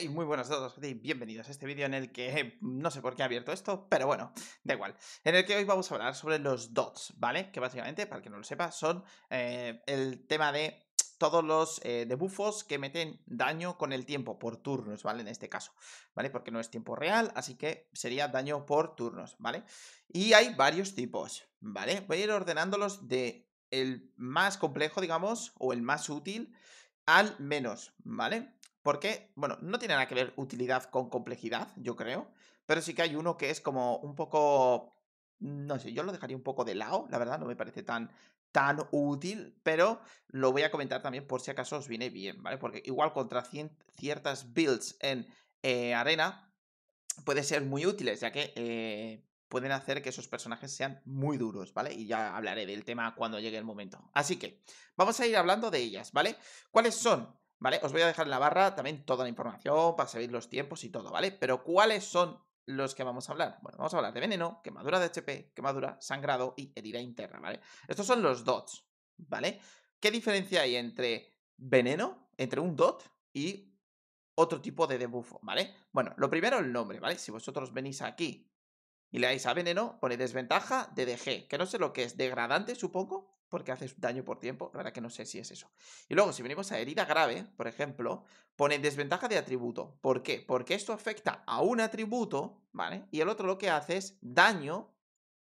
Y muy buenas a todos bienvenidos a este vídeo en el que eh, no sé por qué he abierto esto, pero bueno, da igual. En el que hoy vamos a hablar sobre los DOTs, ¿vale? Que básicamente, para que no lo sepa, son eh, el tema de todos los eh, debufos que meten daño con el tiempo, por turnos, ¿vale? En este caso, ¿vale? Porque no es tiempo real, así que sería daño por turnos, ¿vale? Y hay varios tipos, ¿vale? Voy a ir ordenándolos de el más complejo, digamos, o el más útil al menos, ¿vale? Porque, bueno, no tiene nada que ver utilidad con complejidad, yo creo, pero sí que hay uno que es como un poco, no sé, yo lo dejaría un poco de lado, la verdad, no me parece tan, tan útil, pero lo voy a comentar también por si acaso os viene bien, ¿vale? Porque igual contra ciertas builds en eh, arena puede ser muy útiles, ya que eh, pueden hacer que esos personajes sean muy duros, ¿vale? Y ya hablaré del tema cuando llegue el momento. Así que vamos a ir hablando de ellas, ¿vale? ¿Cuáles son? ¿vale? Os voy a dejar en la barra también toda la información para saber los tiempos y todo, ¿vale? Pero ¿cuáles son los que vamos a hablar? Bueno, vamos a hablar de veneno, quemadura de HP, quemadura, sangrado y herida interna, ¿vale? Estos son los dots, ¿vale? ¿Qué diferencia hay entre veneno, entre un dot y otro tipo de debufo, ¿vale? Bueno, lo primero el nombre, ¿vale? Si vosotros venís aquí y le dais a veneno, pone desventaja de DG, que no sé lo que es, degradante supongo, porque haces daño por tiempo. La verdad que no sé si es eso. Y luego, si venimos a herida grave, por ejemplo, pone desventaja de atributo. ¿Por qué? Porque esto afecta a un atributo, ¿vale? Y el otro lo que hace es daño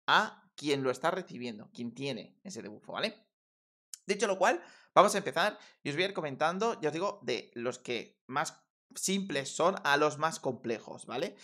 a quien lo está recibiendo, quien tiene ese debufo, ¿vale? Dicho lo cual, vamos a empezar y os voy a ir comentando, ya os digo, de los que más simples son a los más complejos, ¿vale?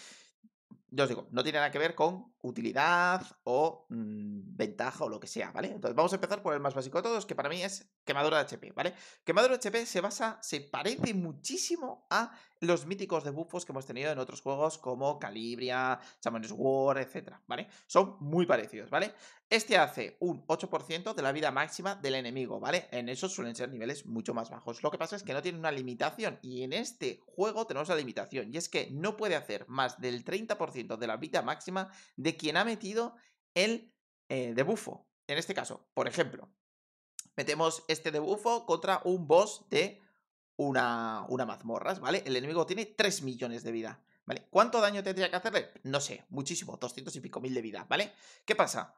yo os digo, no tiene nada que ver con utilidad o mm, ventaja o lo que sea, ¿vale? Entonces vamos a empezar por el más básico de todos, que para mí es quemadura de HP, ¿vale? Quemadura de HP se basa, se parece muchísimo a los míticos de buffos que hemos tenido en otros juegos como Calibria, Shaman's War, etcétera ¿vale? Son muy parecidos, ¿vale? Este hace un 8% de la vida máxima del enemigo, ¿vale? En esos suelen ser niveles mucho más bajos. Lo que pasa es que no tiene una limitación y en este juego tenemos la limitación y es que no puede hacer más del 30% de la vida máxima de quien ha metido el eh, debufo. En este caso, por ejemplo, metemos este debufo contra un boss de una, una mazmorras, ¿vale? El enemigo tiene 3 millones de vida. ¿Vale? ¿Cuánto daño tendría que hacerle? No sé, muchísimo, 200 y pico mil de vida, ¿vale? ¿Qué pasa?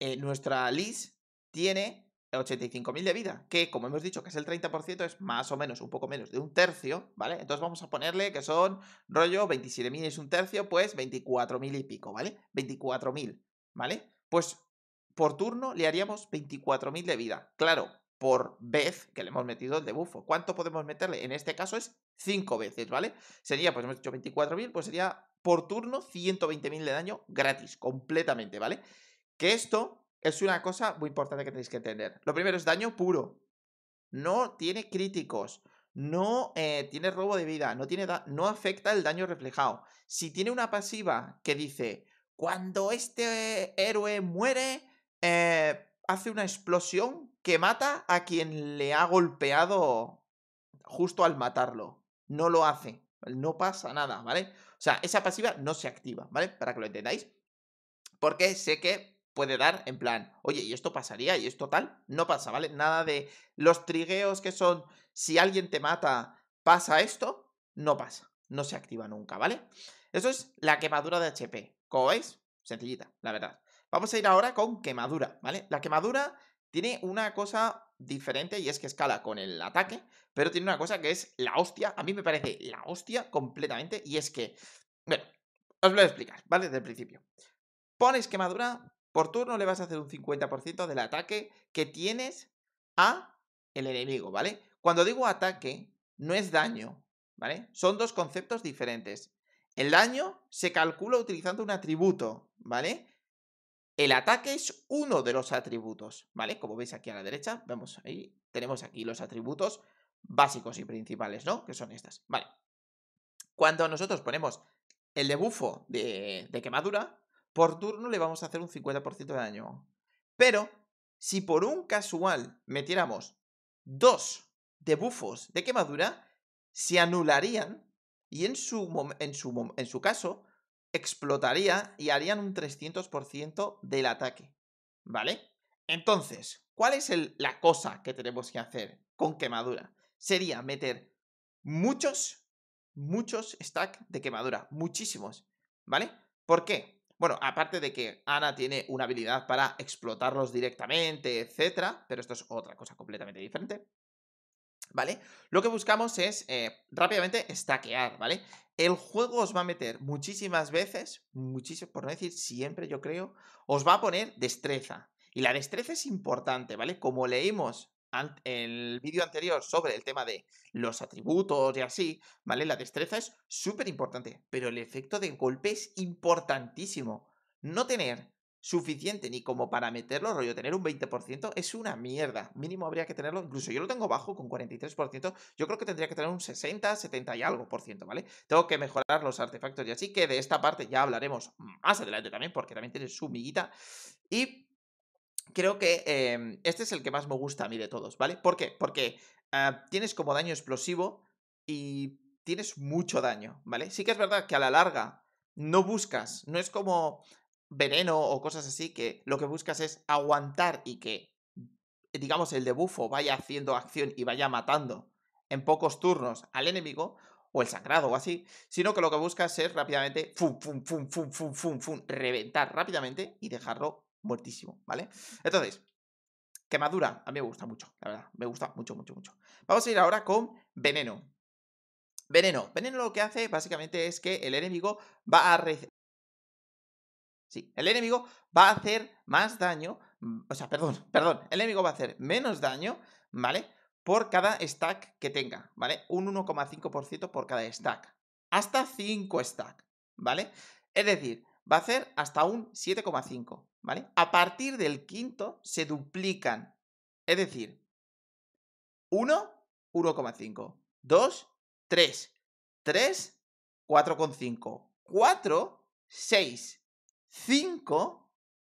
Eh, nuestra Liz tiene 85.000 de vida, que como hemos dicho que es el 30%, es más o menos un poco menos de un tercio, ¿vale? Entonces vamos a ponerle que son rollo 27.000 es un tercio, pues 24.000 y pico, ¿vale? 24.000, ¿vale? Pues por turno le haríamos 24.000 de vida. Claro, por vez que le hemos metido el debufo. ¿Cuánto podemos meterle? En este caso es 5 veces, ¿vale? Sería, pues hemos dicho 24.000, pues sería por turno 120.000 de daño gratis, completamente, ¿vale? Que esto es una cosa muy importante que tenéis que entender. Lo primero es daño puro. No tiene críticos. No eh, tiene robo de vida. No, tiene no afecta el daño reflejado. Si tiene una pasiva que dice, cuando este héroe muere, eh, hace una explosión que mata a quien le ha golpeado justo al matarlo. No lo hace. No pasa nada, ¿vale? O sea, esa pasiva no se activa, ¿vale? Para que lo entendáis. Porque sé que puede dar en plan, oye, y esto pasaría y esto tal, no pasa, ¿vale? Nada de los trigueos que son, si alguien te mata, pasa esto, no pasa, no se activa nunca, ¿vale? Eso es la quemadura de HP. Como veis, sencillita, la verdad. Vamos a ir ahora con quemadura, ¿vale? La quemadura tiene una cosa diferente y es que escala con el ataque, pero tiene una cosa que es la hostia. A mí me parece la hostia completamente y es que, bueno, os lo voy a explicar, ¿vale? Desde el principio. Pones quemadura por turno le vas a hacer un 50% del ataque que tienes a el enemigo, ¿vale? Cuando digo ataque, no es daño, ¿vale? Son dos conceptos diferentes. El daño se calcula utilizando un atributo, ¿vale? El ataque es uno de los atributos, ¿vale? Como veis aquí a la derecha, vamos ahí, tenemos aquí los atributos básicos y principales, ¿no? Que son estas, ¿vale? Cuando nosotros ponemos el debufo de, de quemadura, por turno le vamos a hacer un 50% de daño. Pero si por un casual metiéramos dos debufos de quemadura, se anularían y en su, en su, en su caso explotaría y harían un 300% del ataque. ¿Vale? Entonces, ¿cuál es la cosa que tenemos que hacer con quemadura? Sería meter muchos, muchos stack de quemadura, muchísimos, ¿vale? ¿Por qué? Bueno, aparte de que Ana tiene una habilidad para explotarlos directamente, etcétera, pero esto es otra cosa completamente diferente. ¿Vale? Lo que buscamos es eh, rápidamente stackear, ¿vale? El juego os va a meter muchísimas veces, muchísimo por no decir siempre, yo creo, os va a poner destreza. Y la destreza es importante, ¿vale? Como leímos el vídeo anterior sobre el tema de los atributos y así, ¿vale? La destreza es súper importante, pero el efecto de golpe es importantísimo. No tener suficiente ni como para meterlo, rollo tener un 20% es una mierda. Mínimo habría que tenerlo, incluso yo lo tengo bajo con 43%, yo creo que tendría que tener un 60, 70 y algo por ciento, ¿vale? Tengo que mejorar los artefactos y así que de esta parte ya hablaremos más adelante también porque también tiene su miguita y creo que em, este es el que más me gusta a mí de todos, ¿vale? ¿Por qué? Porque ah, tienes como daño explosivo y tienes mucho daño, ¿vale? Sí que es verdad que a la larga no buscas, no es como veneno o cosas así, que lo que buscas es aguantar y que, digamos, el debufo vaya haciendo acción y vaya matando en pocos turnos al enemigo o el sangrado o así, sino que lo que buscas es rápidamente, fum, fum, fum, fum, fum, fum, fum, reventar rápidamente y dejarlo muertísimo, ¿vale? Entonces, quemadura, a mí me gusta mucho, la verdad, me gusta mucho, mucho, mucho. Vamos a ir ahora con veneno. Veneno. Veneno lo que hace básicamente es que el enemigo va a... Sí, el enemigo va a hacer más daño, mm, o sea, perdón, perdón, el enemigo va a hacer menos daño, ¿vale? Por cada stack que tenga, ¿vale? Un 1,5% por cada stack. Hasta 5 stack, ¿vale? Es decir, va a hacer hasta un 7,5. ¿vale? A partir del quinto se duplican. Es decir, 1, 1,5. 2, 3. 3, 4,5. 4, 6. 5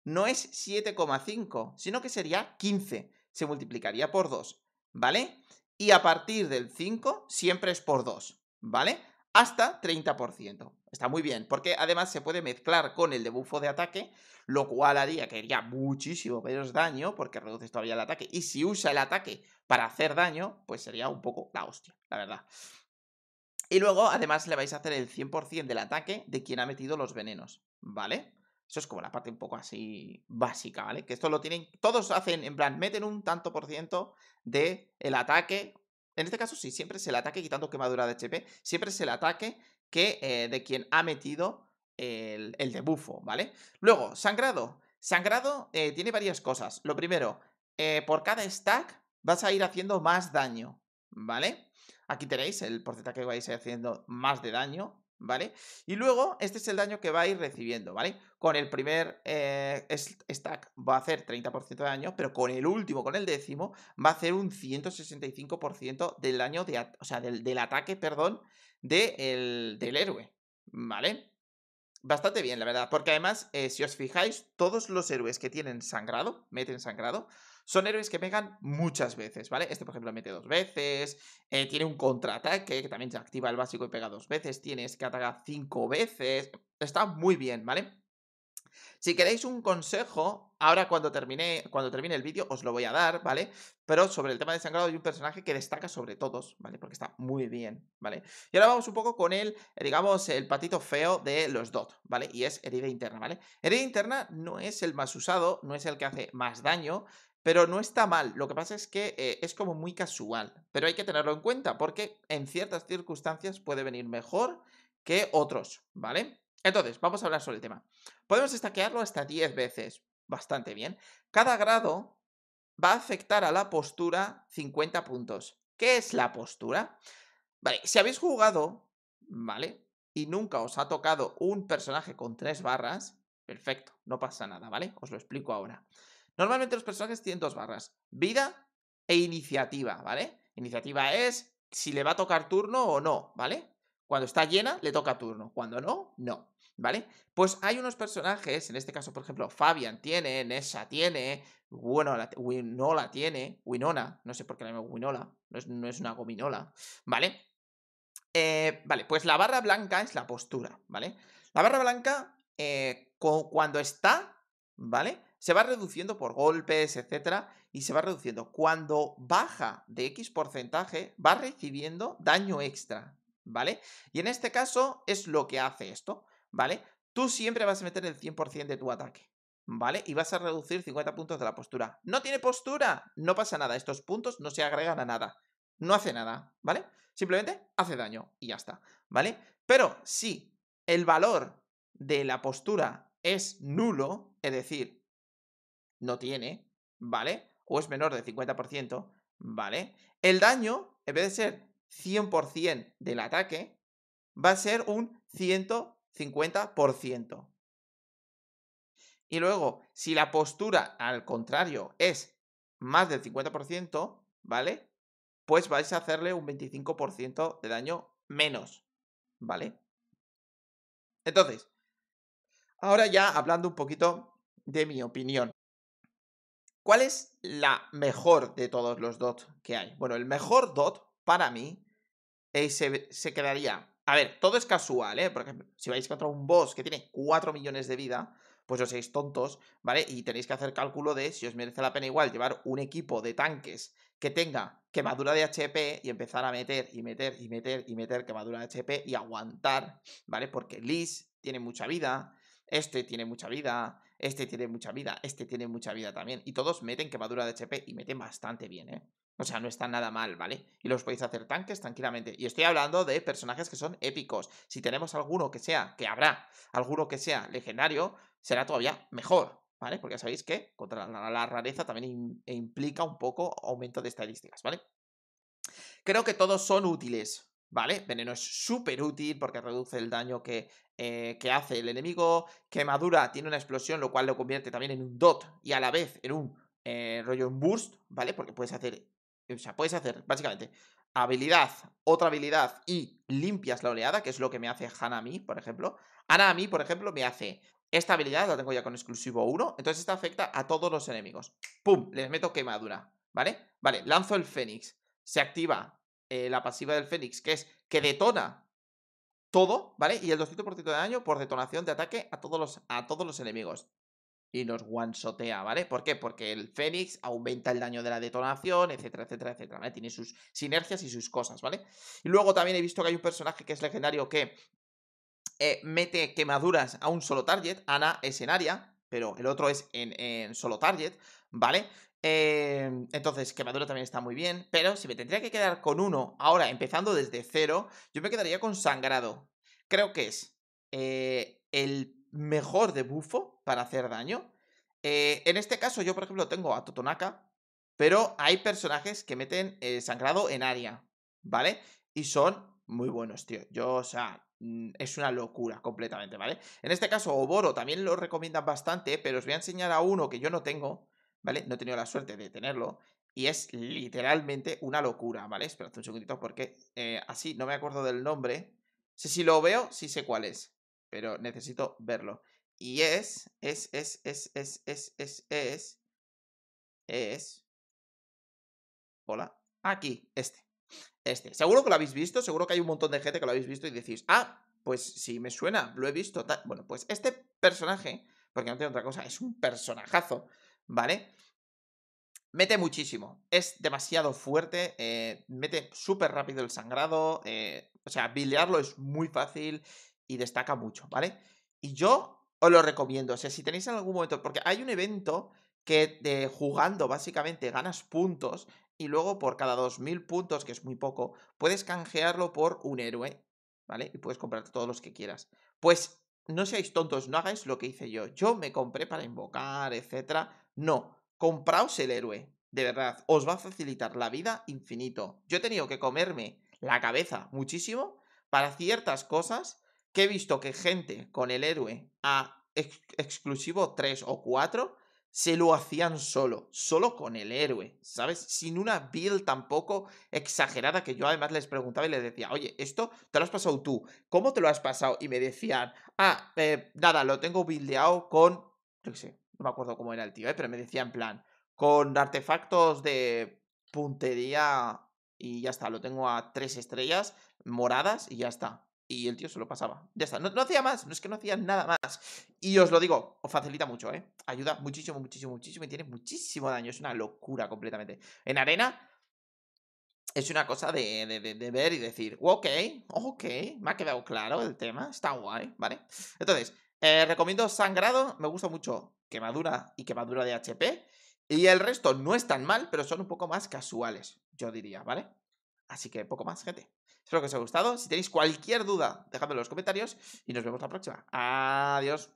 no es 7,5, sino que sería 15. Se multiplicaría por 2, ¿vale? Y a partir del 5 siempre es por 2, ¿vale? Hasta 30%. Está muy bien, porque además se puede mezclar con el debufo de ataque, lo cual haría que haría muchísimo menos daño, porque reduces todavía el ataque. Y si usa el ataque para hacer daño, pues sería un poco la hostia, la verdad. Y luego, además, le vais a hacer el 100% del ataque de quien ha metido los venenos, ¿vale? Eso es como la parte un poco así básica, ¿vale? Que esto lo tienen, todos hacen, en plan, meten un tanto por ciento del el ataque. En este caso sí, siempre es el ataque, quitando quemadura de HP, siempre es el ataque que eh, de quien ha metido el, el ¿vale? Luego, sangrado. Sangrado eh, tiene varias cosas. Lo primero, eh, por cada stack vas a ir haciendo más daño, ¿vale? Aquí tenéis el porcentaje que vais haciendo más de daño, ¿vale? Y luego, este es el daño que va a ir recibiendo, ¿vale? Con el primer eh, stack va a hacer 30% de daño, pero con el último, con el décimo, va a hacer un 165% del daño, de, o sea, del, ataque, perdón, del héroe, ¿vale? Bastante bien, la verdad, porque además, eh, si os fijáis, todos los héroes que tienen sangrado, meten sangrado, son héroes que pegan muchas veces, ¿vale? Este, por ejemplo, mete dos veces, eh, tiene un contraataque, que también se activa el básico y pega dos veces, tienes que atacar cinco veces, está muy bien, ¿vale? Si queréis un consejo, ahora cuando termine, cuando termine el vídeo os lo voy a dar, ¿vale? Pero sobre el tema de sangrado hay un personaje que destaca sobre todos, ¿vale? Porque está muy bien, ¿vale? Y ahora vamos un poco con el, eh, digamos, el patito feo de los DOT, ¿vale? Y es herida interna, ¿vale? Herida interna no es el más usado, no es el que hace más daño, pero no está mal, lo que pasa es que eh, es como muy casual, pero hay que tenerlo en cuenta porque en ciertas circunstancias puede venir mejor que otros, ¿vale? Entonces, vamos a hablar sobre el tema. Podemos estaquearlo hasta 10 veces, bastante bien. Cada grado va a afectar a la postura 50 puntos. ¿Qué es la postura? Vale, si habéis jugado, ¿vale? Y nunca os ha tocado un personaje con tres barras, perfecto, no pasa nada, ¿vale? Os lo explico ahora. Normalmente los personajes tienen dos barras, vida e iniciativa, ¿vale? Iniciativa es si le va a tocar turno o no, ¿vale? Cuando está llena, le toca turno. Cuando no, no. ¿Vale? Pues hay unos personajes, en este caso, por ejemplo, Fabian tiene, Nessa tiene, bueno, Winola tiene, Winona, no sé por qué la llamo Winola, no es, una gominola, ¿vale? Eh, vale, pues la barra blanca es la postura, ¿vale? La barra blanca, eh, cuando está, ¿vale? se va reduciendo por golpes, etcétera, y se va reduciendo. Cuando baja de X porcentaje, va recibiendo daño extra, ¿vale? Y en este caso es lo que hace esto, ¿vale? Tú siempre vas a meter el 100% de tu ataque, ¿vale? Y vas a reducir 50 puntos de la postura. ¿No tiene postura? No pasa nada, estos puntos no se agregan a nada. No hace nada, ¿vale? Simplemente hace daño y ya está, ¿vale? Pero si el valor de la postura es nulo, es decir, no tiene, ¿vale? O es menor del 50%, ¿vale? El daño, en vez de ser 100% del ataque, va a ser un 150%. Y luego, si la postura, al contrario, es más del 50%, ¿vale? Pues vais a hacerle un 25% de daño menos, ¿vale? Entonces, ahora ya hablando un poquito de mi opinión. ¿Cuál es la mejor de todos los DOT que hay? Bueno, el mejor DOT para mí eh, se, quedaría. A ver, todo es casual, ¿eh? Por ejemplo, si vais contra un boss que tiene 4 millones de vida, pues os sois tontos, ¿vale? Y tenéis que hacer cálculo de si os merece la pena igual llevar un equipo de tanques que tenga quemadura de HP y empezar a meter y meter y meter y meter quemadura de HP y aguantar, ¿vale? Porque Liz tiene mucha vida, este tiene mucha vida, este tiene mucha vida, este tiene mucha vida también. Y todos meten quemadura de HP y meten bastante bien, ¿eh? O sea, no está nada mal, ¿vale? Y los podéis hacer tanques tranquilamente. Y estoy hablando de personajes que son épicos. Si tenemos alguno que sea, que habrá, alguno que sea legendario, será todavía mejor, ¿vale? Porque ya sabéis que contra la, rareza también e implica un poco aumento de estadísticas, ¿vale? Creo que todos son útiles, ¿vale? Veneno es súper útil porque reduce el daño que eh, que hace el enemigo. Quemadura tiene una explosión, lo cual lo convierte también en un dot y a la vez en un eh, rollo en burst, ¿vale? Porque puedes hacer, o sea, puedes hacer básicamente habilidad, otra habilidad y limpias la oleada, que es lo que me hace Hanami, por ejemplo. Hanami, por ejemplo, me hace esta habilidad, la tengo ya con exclusivo 1, entonces esta afecta a todos los enemigos. ¡Pum! Les meto quemadura, ¿vale? Vale, lanzo el Fénix, se activa eh, la pasiva del Fénix, que es que detona todo, ¿vale? Y el 200% de daño por detonación de ataque a todos los, a todos los enemigos. Y nos guansotea, ¿vale? ¿Por qué? Porque el Fénix aumenta el daño de la detonación, etcétera, etcétera, etcétera. ¿vale? Tiene sus sinergias y sus cosas, ¿vale? Y luego también he visto que hay un personaje que es legendario que eh, mete quemaduras a un solo target. Ana es en área, pero el otro es en, en solo target, ¿vale? Eh, entonces, quemadura también está muy bien. Pero si me tendría que quedar con uno ahora, empezando desde cero, yo me quedaría con sangrado. Creo que es eh, el mejor de bufo para hacer daño. Eh, en este caso, yo, por ejemplo, tengo a Totonaka. Pero hay personajes que meten eh, sangrado en área. ¿Vale? Y son muy buenos, tío. Yo, o sea, mm, es una locura completamente, ¿vale? En este caso, Oboro también lo recomiendan bastante, pero os voy a enseñar a uno que yo no tengo, ¿vale? No he tenido la suerte de tenerlo y es literalmente una locura, ¿vale? Esperad un segundito porque eh, así no me acuerdo del nombre. Si, si lo veo, sí sé cuál es, pero necesito verlo. Y es, es, es, es, es, es, es, es, es... Hola. Aquí, este. Este. Seguro que lo habéis visto, seguro que hay un montón de gente que lo habéis visto y decís, ah, pues sí, me suena, lo he visto. Bueno, pues este personaje, porque no tiene otra cosa, es un personajazo. ¿vale? Mete muchísimo, es demasiado fuerte, eh, mete súper rápido el sangrado, eh, o sea, billearlo es muy fácil y destaca mucho, ¿vale? Y yo os lo recomiendo, o sea, si tenéis en algún momento, porque hay un evento que jugando básicamente ganas puntos y luego por cada 2000 puntos, que es muy poco, puedes canjearlo por un héroe, ¿vale? Y puedes comprar todos los que quieras. Pues no seáis tontos, no hagáis lo que hice yo. Yo me compré para invocar, etcétera, no, compraos el héroe, de verdad, os va a facilitar la vida infinito. Yo he tenido que comerme la cabeza muchísimo para ciertas cosas que he visto que gente con el héroe a exclusivo 3 o 4 se lo hacían solo, solo con el héroe, ¿sabes? Sin una build tampoco exagerada que yo además les preguntaba y les decía, oye, esto te lo has pasado tú, ¿cómo te lo has pasado? Y me decían, ah, eh, nada, lo tengo buildeado con, no sé, no me acuerdo cómo era el tío, ¿eh? pero me decía en plan, con artefactos de puntería y ya está, lo tengo a tres estrellas moradas y ya está. Y el tío se lo pasaba. Ya está. No, hacía más, no es que no hacía nada más. Y os lo digo, os facilita mucho, ¿eh? Ayuda muchísimo, muchísimo, muchísimo y tiene muchísimo daño. Es una locura completamente. En arena es una cosa de, de ver y decir, ok, ok, me ha quedado claro el tema, está guay, ¿vale? Entonces, eh, recomiendo Sangrado, me gusta mucho Quemadura y Quemadura de HP. Y el resto no es tan mal, pero son un poco más casuales, yo diría, ¿vale? Así que poco más, gente. Espero que os haya gustado. Si tenéis cualquier duda, dejadme en los comentarios y nos vemos la próxima. Adiós.